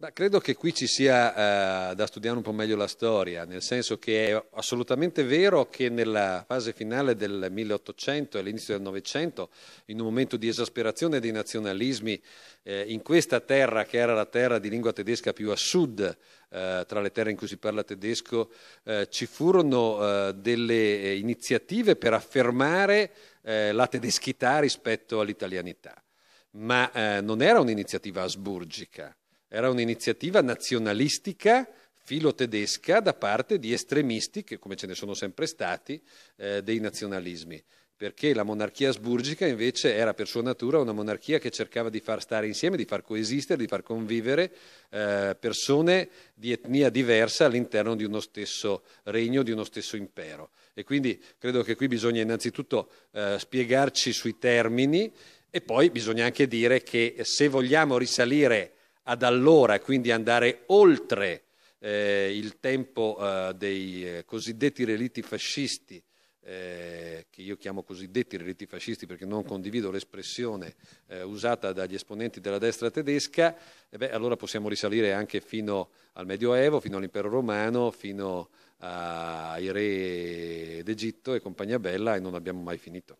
Ma credo che qui ci sia eh, da studiare un po' meglio la storia, nel senso che è assolutamente vero che nella fase finale del 1800 e all'inizio del Novecento, in un momento di esasperazione dei nazionalismi, eh, in questa terra che era la terra di lingua tedesca più a sud eh, tra le terre in cui si parla tedesco, eh, ci furono eh, delle eh, iniziative per affermare eh, la tedeschità rispetto all'italianità, ma eh, non era un'iniziativa asburgica. Era un'iniziativa nazionalistica filo-tedesca da parte di estremisti, che come ce ne sono sempre stati, eh, dei nazionalismi perché la monarchia asburgica invece era per sua natura una monarchia che cercava di far stare insieme, di far coesistere, di far convivere eh, persone di etnia diversa all'interno di uno stesso regno, di uno stesso impero. E quindi credo che qui bisogna innanzitutto eh, spiegarci sui termini e poi bisogna anche dire che se vogliamo risalire ad allora, quindi andare oltre eh, il tempo eh, dei eh, cosiddetti relitti fascisti, eh, che io chiamo cosiddetti relitti fascisti perché non condivido l'espressione eh, usata dagli esponenti della destra tedesca, eh, beh, allora possiamo risalire anche fino al Medioevo, fino all'impero romano, fino ai re d'Egitto e compagnia bella e non abbiamo mai finito.